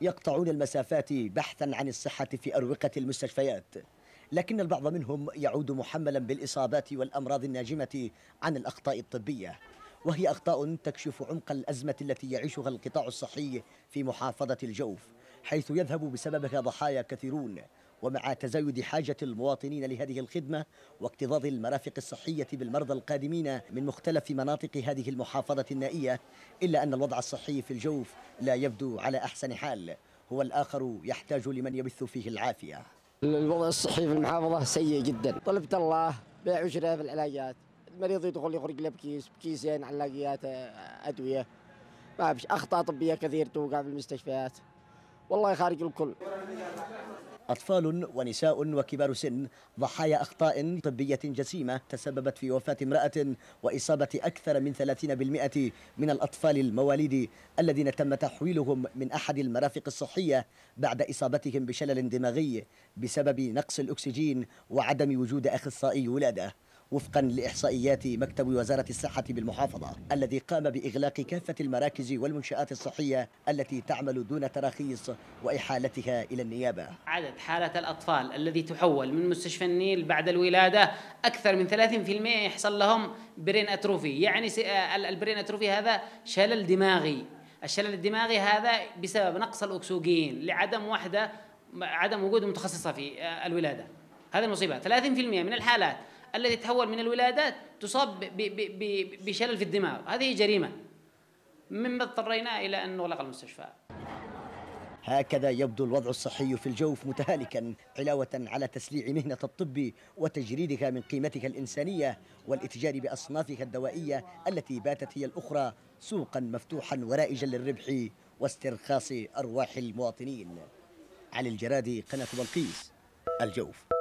يقطعون المسافات بحثا عن الصحة في أروقة المستشفيات لكن البعض منهم يعود محملا بالإصابات والأمراض الناجمة عن الأخطاء الطبية وهي أخطاء تكشف عمق الأزمة التي يعيشها القطاع الصحي في محافظة الجوف حيث يذهب بسببها ضحايا كثيرون ومع تزايد حاجة المواطنين لهذه الخدمة واكتظاظ المرافق الصحية بالمرضى القادمين من مختلف مناطق هذه المحافظة النائية إلا أن الوضع الصحي في الجوف لا يبدو على أحسن حال هو الآخر يحتاج لمن يبث فيه العافية الوضع الصحي في المحافظة سيء جدا طلبت الله بيع وشراء في العلاجات المريض يدخل يخرج له بكيس بكيسين علاقيات آه، أدوية ما فيش أخطاء طبية كثير توقع في المستشفيات والله خارج الكل أطفال ونساء وكبار سن ضحايا أخطاء طبية جسيمة تسببت في وفاة امرأة وإصابة أكثر من 30% من الأطفال المواليد الذين تم تحويلهم من أحد المرافق الصحية بعد إصابتهم بشلل دماغي بسبب نقص الأكسجين وعدم وجود أخصائي ولادة وفقا لإحصائيات مكتب وزارة الصحة بالمحافظة الذي قام بإغلاق كافة المراكز والمنشآت الصحية التي تعمل دون تراخيص وإحالتها إلى النيابة عدد حالات الأطفال الذي تحول من مستشفى النيل بعد الولادة أكثر من 30% يحصل لهم برين أتروفي يعني البرين أتروفي هذا شلل دماغي الشلل الدماغي هذا بسبب نقص الأكسجين لعدم وحدة عدم وجود متخصصة في آه، الولادة هذه المصيبة 30% من الحالات الذي يتحول من الولادات تصاب بشلل في الدماغ هذه جريمة مما اضطرينا إلى أن نغلق المستشفى هكذا يبدو الوضع الصحي في الجوف متهالكا علاوة على تسليع مهنة الطب وتجريدها من قيمتها الإنسانية والاتجار بأصنافها الدوائية التي باتت هي الأخرى سوقا مفتوحا ورائجا للربح واسترخاص أرواح المواطنين علي الجرادي قناة بلقيس الجوف